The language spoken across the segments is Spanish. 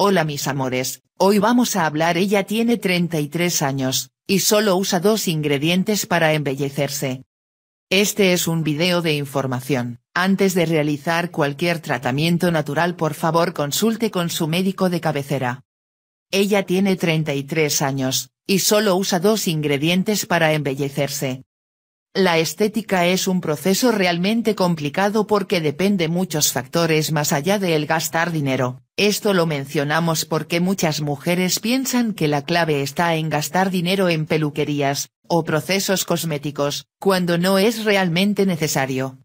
Hola mis amores, hoy vamos a hablar ella tiene 33 años, y solo usa dos ingredientes para embellecerse. Este es un video de información, antes de realizar cualquier tratamiento natural por favor consulte con su médico de cabecera. Ella tiene 33 años, y solo usa dos ingredientes para embellecerse. La estética es un proceso realmente complicado porque depende muchos factores más allá de el gastar dinero. Esto lo mencionamos porque muchas mujeres piensan que la clave está en gastar dinero en peluquerías, o procesos cosméticos, cuando no es realmente necesario.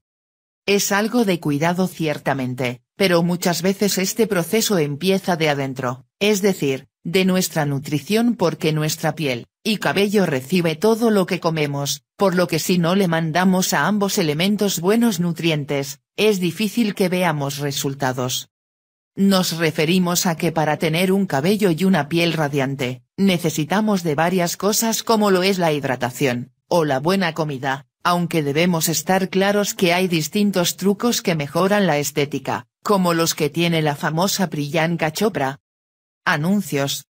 Es algo de cuidado ciertamente, pero muchas veces este proceso empieza de adentro, es decir, de nuestra nutrición porque nuestra piel y cabello recibe todo lo que comemos, por lo que si no le mandamos a ambos elementos buenos nutrientes, es difícil que veamos resultados. Nos referimos a que para tener un cabello y una piel radiante, necesitamos de varias cosas como lo es la hidratación, o la buena comida, aunque debemos estar claros que hay distintos trucos que mejoran la estética, como los que tiene la famosa Priyanka Chopra, Anuncios.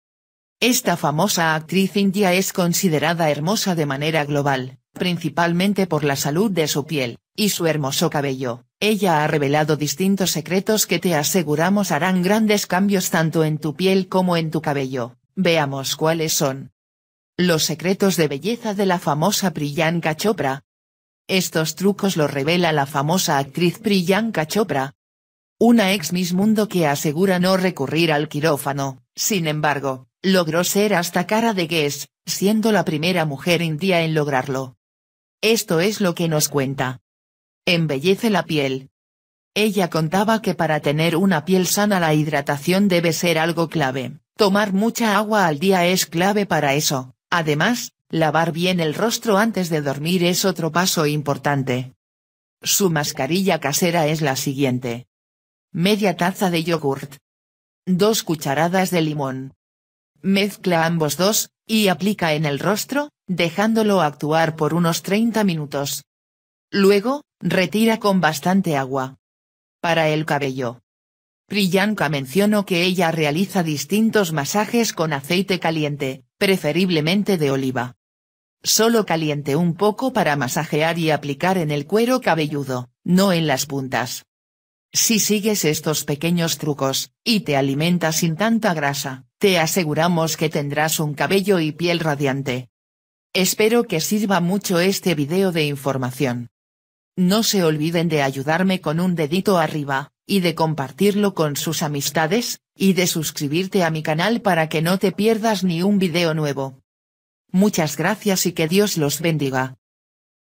Esta famosa actriz india es considerada hermosa de manera global, principalmente por la salud de su piel, y su hermoso cabello. Ella ha revelado distintos secretos que te aseguramos harán grandes cambios tanto en tu piel como en tu cabello. Veamos cuáles son. Los secretos de belleza de la famosa Priyanka Chopra. Estos trucos los revela la famosa actriz Priyanka Chopra, una ex Miss Mundo que asegura no recurrir al quirófano, sin embargo, logró ser hasta cara de Guess, siendo la primera mujer india en lograrlo. Esto es lo que nos cuenta. Embellece la piel. Ella contaba que para tener una piel sana la hidratación debe ser algo clave, tomar mucha agua al día es clave para eso, además, lavar bien el rostro antes de dormir es otro paso importante. Su mascarilla casera es la siguiente. Media taza de yogurt. Dos cucharadas de limón. Mezcla ambos dos, y aplica en el rostro, dejándolo actuar por unos 30 minutos. Luego, retira con bastante agua. Para el cabello. Priyanka mencionó que ella realiza distintos masajes con aceite caliente, preferiblemente de oliva. Solo caliente un poco para masajear y aplicar en el cuero cabelludo, no en las puntas. Si sigues estos pequeños trucos, y te alimentas sin tanta grasa, te aseguramos que tendrás un cabello y piel radiante. Espero que sirva mucho este video de información. No se olviden de ayudarme con un dedito arriba, y de compartirlo con sus amistades, y de suscribirte a mi canal para que no te pierdas ni un video nuevo. Muchas gracias y que Dios los bendiga.